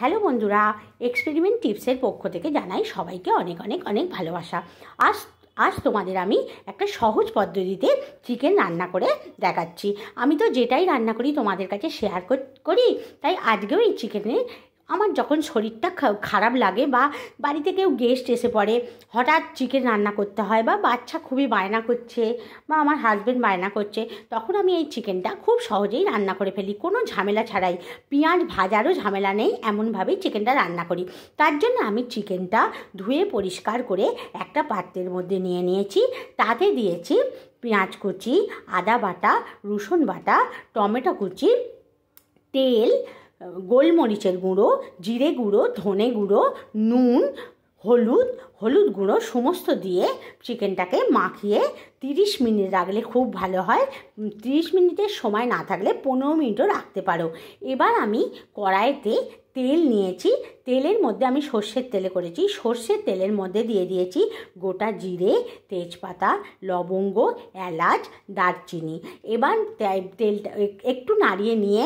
hello বন্ধুরা experiment টিপসের পক্ষ থেকে জানাই সবাইকে অনেক অনেক অনেক ভালোবাসা আজ আজ তোমাদের আমি একটা সহজ পদ্ধতিতে চিকেন রান্না করে দেখাচ্ছি আমি তো যেটাই রান্না করি তোমাদের কাছে শেয়ার করি তাই আজকেও এই চিকেনের আমার যখন শরীরটা খারাপ লাগে বা বাড়িতে কেউ গেস্ট এসে পড়ে হঠাৎ চিকেন রান্না করতে হয় বা বাচ্চা খুবই বায়না করছে বা আমার হাজব্যান্ড বায়না করছে তখন আমি এই চিকেনটা খুব সহজেই রান্না করে ফেলি কোনো ঝামেলা ছাড়াই পেঁয়াজ ভাজারও ঝামেলা নেই এমনভাবেই চিকেনটা রান্না করি তার জন্য আমি চিকেনটা ধুয়ে পরিষ্কার করে একটা পাত্রের মধ্যে নিয়ে নিয়েছি তাতে দিয়েছি পেঁয়াজ কুচি আদা বাটা রসুন বাটা টমেটো কুচি তেল গোলমরিচের গুঁড়ো জিরে গুঁড়ো ধনে গুঁড়ো নুন হলুদ হলুদ গুঁড়ো সমস্ত দিয়ে চিকেনটাকে মাখিয়ে তিরিশ মিনিট রাখলে খুব ভালো হয় তিরিশ মিনিটের সময় না থাকলে পনেরো মিনিটও রাখতে পারো এবার আমি কড়াইতে তেল নিয়েছি তেলের মধ্যে আমি সর্ষের তেলে করেছি সর্ষের তেলের মধ্যে দিয়ে দিয়েছি গোটা জিরে তেজপাতা লবঙ্গ এলাচ দারচিনি এবার তেলটা একটু নাড়িয়ে নিয়ে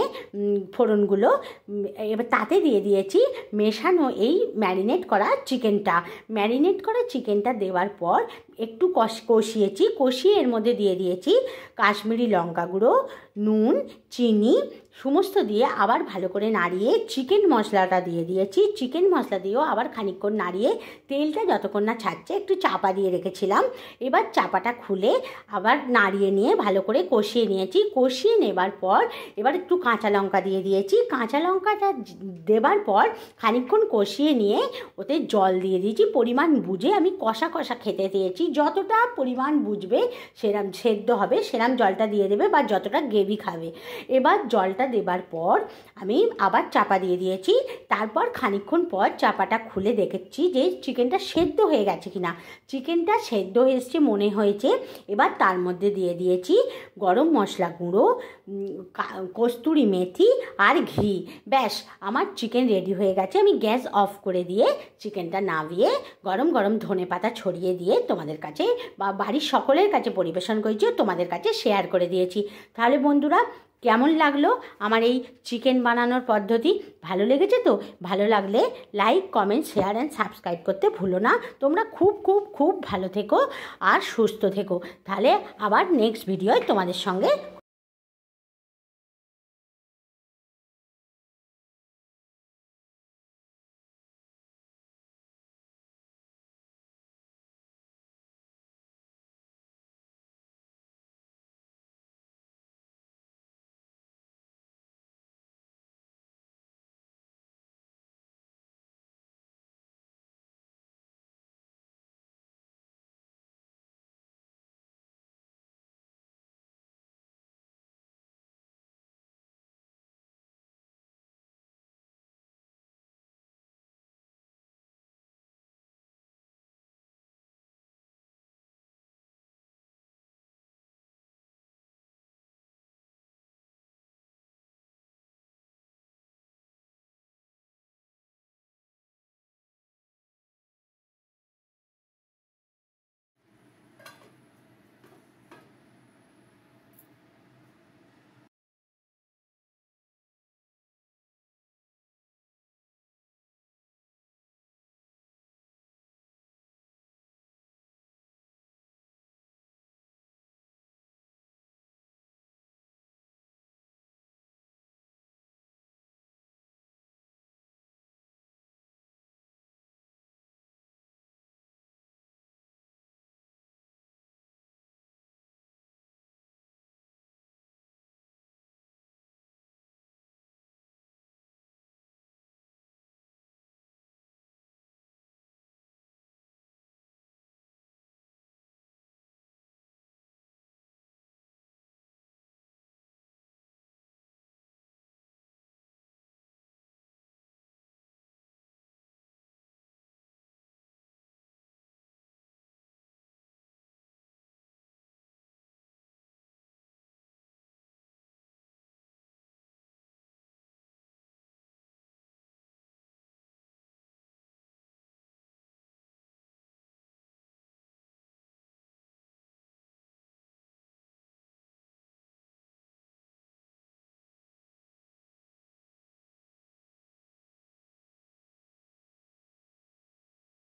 ফোড়নগুলো এবার তাতে দিয়ে দিয়েছি মেশানো এই ম্যারিনেট করা চিকেনটা ম্যারিনেট ম্যারিনেট করা চিকেনটা দেওয়ার পর একটু কষ কষিয়েছি কষিয়ে এর মধ্যে দিয়ে দিয়েছি কাশ্মীরি লঙ্কা গুঁড়ো নুন চিনি সমস্ত দিয়ে আবার ভালো করে নাড়িয়ে চিকেন মশলাটা দিয়ে দিয়েছি চিকেন মশলা দিয়েও আবার খানিকক্ষণ নাড়িয়ে তেলটা যতক্ষণ না ছাড়ছে একটু চাপা দিয়ে রেখেছিলাম এবার চাপাটা খুলে আবার নাড়িয়ে নিয়ে ভালো করে কষিয়ে নিয়েছি কষিয়ে নেবার পর এবার একটু কাঁচা লঙ্কা দিয়ে দিয়েছি কাঁচা লঙ্কাটা দেবার পর খানিকক্ষণ কষিয়ে নিয়ে ওতে জল দিয়ে দিয়েছি পরিমাণ বুঝে আমি কষা কষা খেতে দিয়েছি বেশি যতটা পরিমাণ বুঝবে সেরাম সেদ্ধ হবে সেরাম জলটা দিয়ে দেবে বা যতটা গ্রেভি খাবে এবার জলটা দেবার পর আমি আবার চাপা দিয়ে দিয়েছি তারপর খানিক্ষণ পর চাপাটা খুলে দেখেছি যে চিকেনটা সেদ্ধ হয়ে গেছে কিনা চিকেনটা সেদ্ধ হয়েছে মনে হয়েছে এবার তার মধ্যে দিয়ে দিয়েছি গরম মশলা গুঁড়ো কস্তুরি মেথি আর ঘি ব্যাস আমার চিকেন রেডি হয়ে গেছে আমি গ্যাস অফ করে দিয়ে চিকেনটা নামিয়ে গরম গরম ধনে পাতা ছড়িয়ে দিয়ে তোমাদের কাছে বা বাড়ির সকলের কাছে পরিবেশন করেছি তোমাদের কাছে শেয়ার করে দিয়েছি তাহলে বন্ধুরা কেমন লাগলো আমার এই চিকেন বানানোর পদ্ধতি ভালো লেগেছে তো ভালো লাগলে like comment share and subscribe করতে ভুলো না তোমরা খুব খুব খুব ভালো থেকো আর সুস্থ থেকো তাহলে আবার নেক্সট ভিডিওয় তোমাদের সঙ্গে